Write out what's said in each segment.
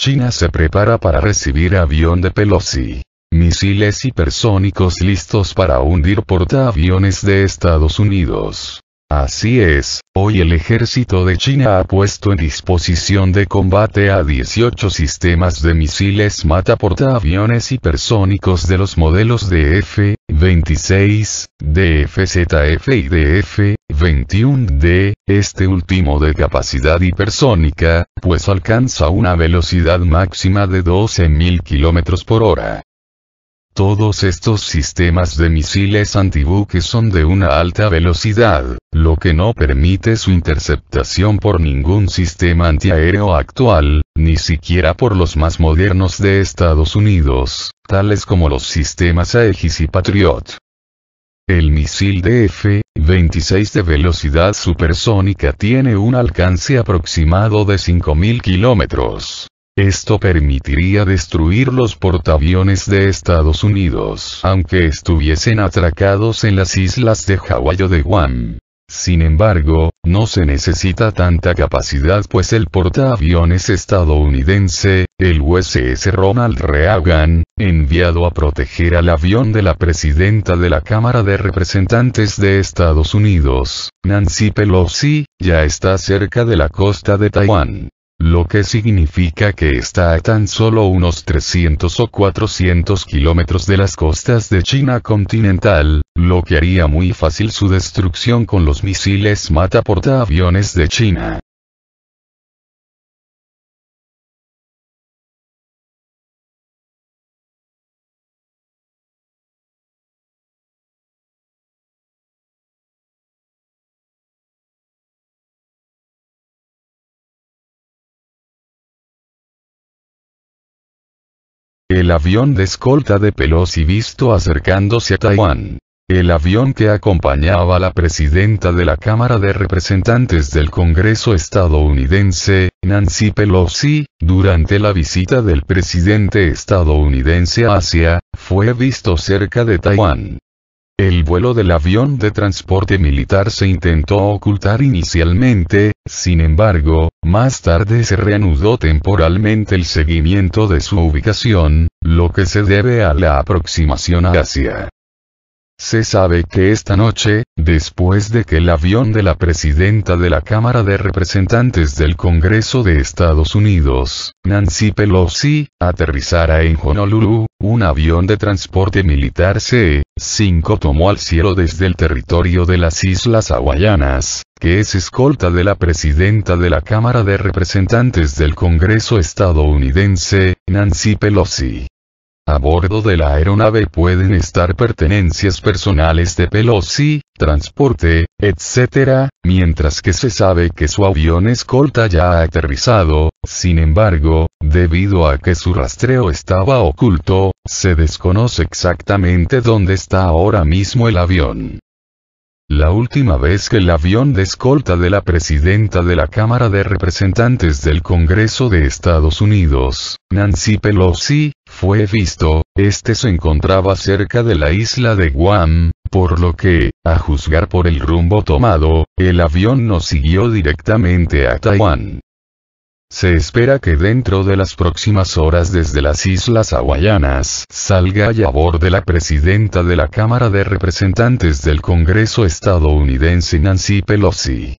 China se prepara para recibir avión de Pelosi. Misiles hipersónicos listos para hundir portaaviones de Estados Unidos. Así es, hoy el ejército de China ha puesto en disposición de combate a 18 sistemas de misiles portaaviones hipersónicos de los modelos df 26, DFZF y DF-21D, este último de capacidad hipersónica, pues alcanza una velocidad máxima de 12.000 km por hora. Todos estos sistemas de misiles antibuques son de una alta velocidad, lo que no permite su interceptación por ningún sistema antiaéreo actual, ni siquiera por los más modernos de Estados Unidos, tales como los sistemas Aegis y Patriot. El misil DF-26 de velocidad supersónica tiene un alcance aproximado de 5.000 kilómetros. Esto permitiría destruir los portaaviones de Estados Unidos aunque estuviesen atracados en las islas de Hawái o de Guam. Sin embargo, no se necesita tanta capacidad pues el portaaviones estadounidense, el USS Ronald Reagan, enviado a proteger al avión de la presidenta de la Cámara de Representantes de Estados Unidos, Nancy Pelosi, ya está cerca de la costa de Taiwán lo que significa que está a tan solo unos 300 o 400 kilómetros de las costas de China continental, lo que haría muy fácil su destrucción con los misiles mata portaaviones de China. El avión de escolta de Pelosi visto acercándose a Taiwán. El avión que acompañaba a la presidenta de la Cámara de Representantes del Congreso estadounidense, Nancy Pelosi, durante la visita del presidente estadounidense a Asia, fue visto cerca de Taiwán. El vuelo del avión de transporte militar se intentó ocultar inicialmente, sin embargo, más tarde se reanudó temporalmente el seguimiento de su ubicación, lo que se debe a la aproximación a Asia. Se sabe que esta noche, Después de que el avión de la presidenta de la Cámara de Representantes del Congreso de Estados Unidos, Nancy Pelosi, aterrizara en Honolulu, un avión de transporte militar C-5 tomó al cielo desde el territorio de las Islas Hawaianas, que es escolta de la presidenta de la Cámara de Representantes del Congreso estadounidense, Nancy Pelosi. A bordo de la aeronave pueden estar pertenencias personales de Pelosi, transporte, etc., mientras que se sabe que su avión escolta ya ha aterrizado, sin embargo, debido a que su rastreo estaba oculto, se desconoce exactamente dónde está ahora mismo el avión. La última vez que el avión de escolta de la presidenta de la Cámara de Representantes del Congreso de Estados Unidos, Nancy Pelosi, fue visto, este se encontraba cerca de la isla de Guam, por lo que, a juzgar por el rumbo tomado, el avión nos siguió directamente a Taiwán. Se espera que dentro de las próximas horas desde las Islas Hawaianas salga y de la presidenta de la Cámara de Representantes del Congreso estadounidense Nancy Pelosi.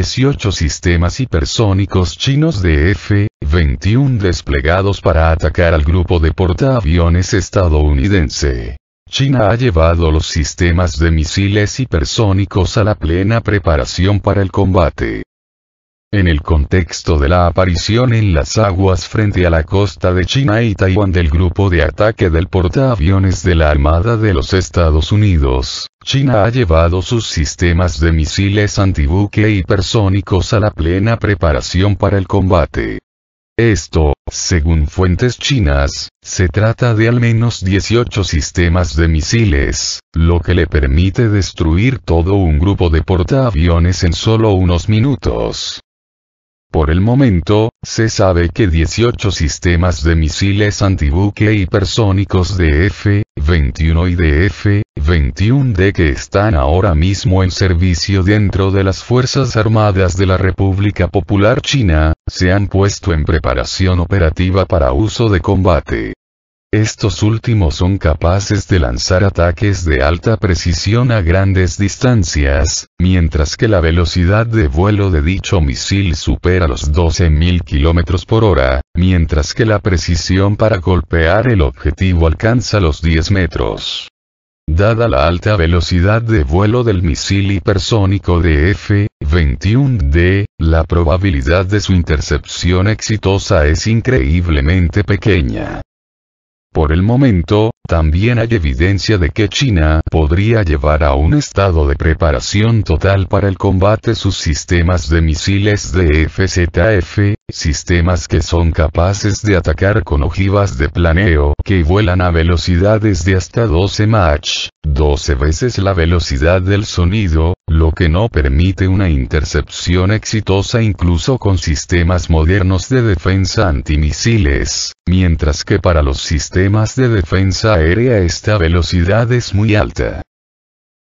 18 sistemas hipersónicos chinos de F-21 desplegados para atacar al grupo de portaaviones estadounidense. China ha llevado los sistemas de misiles hipersónicos a la plena preparación para el combate. En el contexto de la aparición en las aguas frente a la costa de China y Taiwán del grupo de ataque del portaaviones de la Armada de los Estados Unidos, China ha llevado sus sistemas de misiles antibuque hipersónicos a la plena preparación para el combate. Esto, según fuentes chinas, se trata de al menos 18 sistemas de misiles, lo que le permite destruir todo un grupo de portaaviones en solo unos minutos. Por el momento, se sabe que 18 sistemas de misiles antibuque hipersónicos de F-21 y de F-21D que están ahora mismo en servicio dentro de las Fuerzas Armadas de la República Popular China, se han puesto en preparación operativa para uso de combate. Estos últimos son capaces de lanzar ataques de alta precisión a grandes distancias, mientras que la velocidad de vuelo de dicho misil supera los 12.000 km por hora, mientras que la precisión para golpear el objetivo alcanza los 10 metros. Dada la alta velocidad de vuelo del misil hipersónico de F-21D, la probabilidad de su intercepción exitosa es increíblemente pequeña. Por el momento, también hay evidencia de que China podría llevar a un estado de preparación total para el combate sus sistemas de misiles de FZF, sistemas que son capaces de atacar con ojivas de planeo que vuelan a velocidades de hasta 12 Mach, 12 veces la velocidad del sonido, lo que no permite una intercepción exitosa incluso con sistemas modernos de defensa antimisiles, mientras que para los sistemas de defensa aérea esta velocidad es muy alta.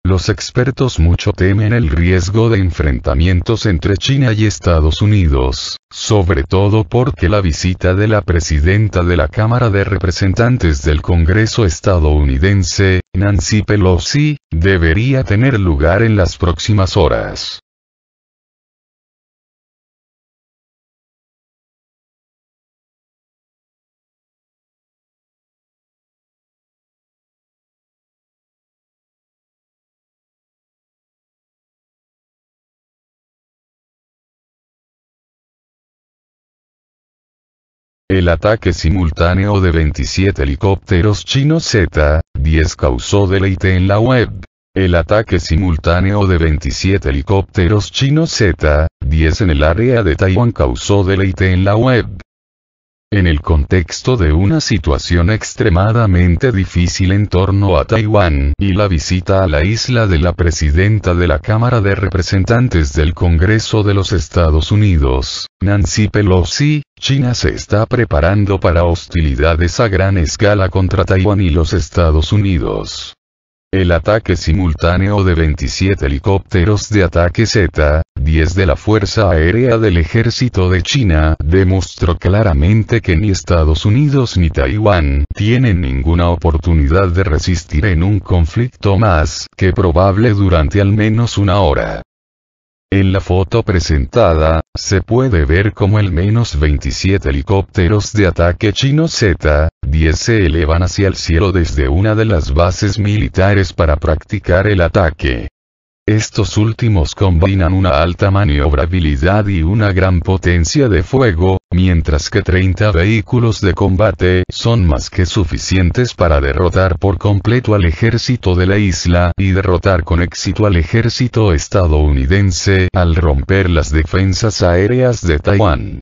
Los expertos mucho temen el riesgo de enfrentamientos entre China y Estados Unidos, sobre todo porque la visita de la presidenta de la Cámara de Representantes del Congreso estadounidense, Nancy Pelosi, debería tener lugar en las próximas horas. El ataque simultáneo de 27 helicópteros chinos Z-10 causó deleite en la web. El ataque simultáneo de 27 helicópteros chinos Z-10 en el área de Taiwán causó deleite en la web. En el contexto de una situación extremadamente difícil en torno a Taiwán y la visita a la isla de la presidenta de la Cámara de Representantes del Congreso de los Estados Unidos, Nancy Pelosi, China se está preparando para hostilidades a gran escala contra Taiwán y los Estados Unidos. El ataque simultáneo de 27 helicópteros de ataque Z-10 de la Fuerza Aérea del Ejército de China demostró claramente que ni Estados Unidos ni Taiwán tienen ninguna oportunidad de resistir en un conflicto más que probable durante al menos una hora. En la foto presentada, se puede ver como el menos 27 helicópteros de ataque chino Z-10 se elevan hacia el cielo desde una de las bases militares para practicar el ataque. Estos últimos combinan una alta maniobrabilidad y una gran potencia de fuego, mientras que 30 vehículos de combate son más que suficientes para derrotar por completo al ejército de la isla y derrotar con éxito al ejército estadounidense al romper las defensas aéreas de Taiwán.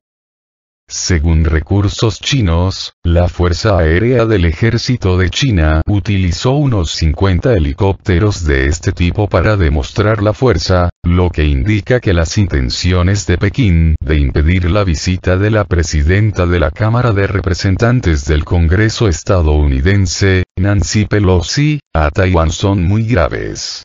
Según recursos chinos, la Fuerza Aérea del Ejército de China utilizó unos 50 helicópteros de este tipo para demostrar la fuerza, lo que indica que las intenciones de Pekín de impedir la visita de la presidenta de la Cámara de Representantes del Congreso estadounidense, Nancy Pelosi, a Taiwán son muy graves.